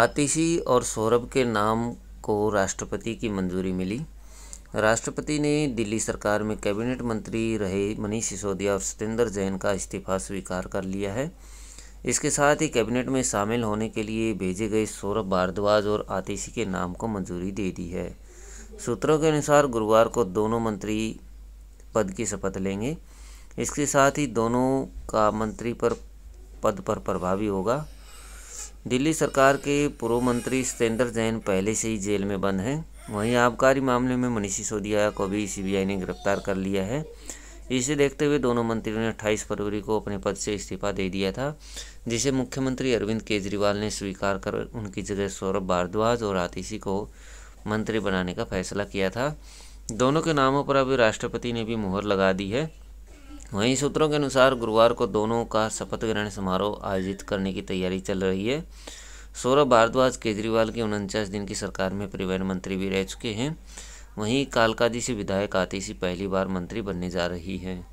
आतिशी और सौरभ के नाम को राष्ट्रपति की मंजूरी मिली राष्ट्रपति ने दिल्ली सरकार में कैबिनेट मंत्री रहे मनीष सिसोदिया और सतेंद्र जैन का इस्तीफा स्वीकार कर लिया है इसके साथ ही कैबिनेट में शामिल होने के लिए भेजे गए सौरभ भारद्वाज और आतिशी के नाम को मंजूरी दे दी है सूत्रों के अनुसार गुरुवार को दोनों मंत्री पद की शपथ लेंगे इसके साथ ही दोनों का मंत्री पर पद पर प्रभावी होगा दिल्ली सरकार के पूर्व मंत्री सत्येंद्र जैन पहले से ही जेल में बंद हैं वहीं आबकारी मामले में मनीषी सिसोदिया को भी सीबीआई ने गिरफ्तार कर लिया है इसे देखते हुए दोनों मंत्रियों ने 28 फरवरी को अपने पद से इस्तीफा दे दिया था जिसे मुख्यमंत्री अरविंद केजरीवाल ने स्वीकार कर उनकी जगह सौरभ भारद्वाज और आतिशी को मंत्री बनाने का फैसला किया था दोनों के नामों पर अभी राष्ट्रपति ने भी मुहर लगा दी है वहीं सूत्रों के अनुसार गुरुवार को दोनों का शपथ ग्रहण समारोह आयोजित करने की तैयारी चल रही है सौरभ भारद्वाज केजरीवाल की उनचास दिन की सरकार में परिवहन मंत्री भी रह चुके हैं वहीं कालकाजी से विधायक आतिशी पहली बार मंत्री बनने जा रही हैं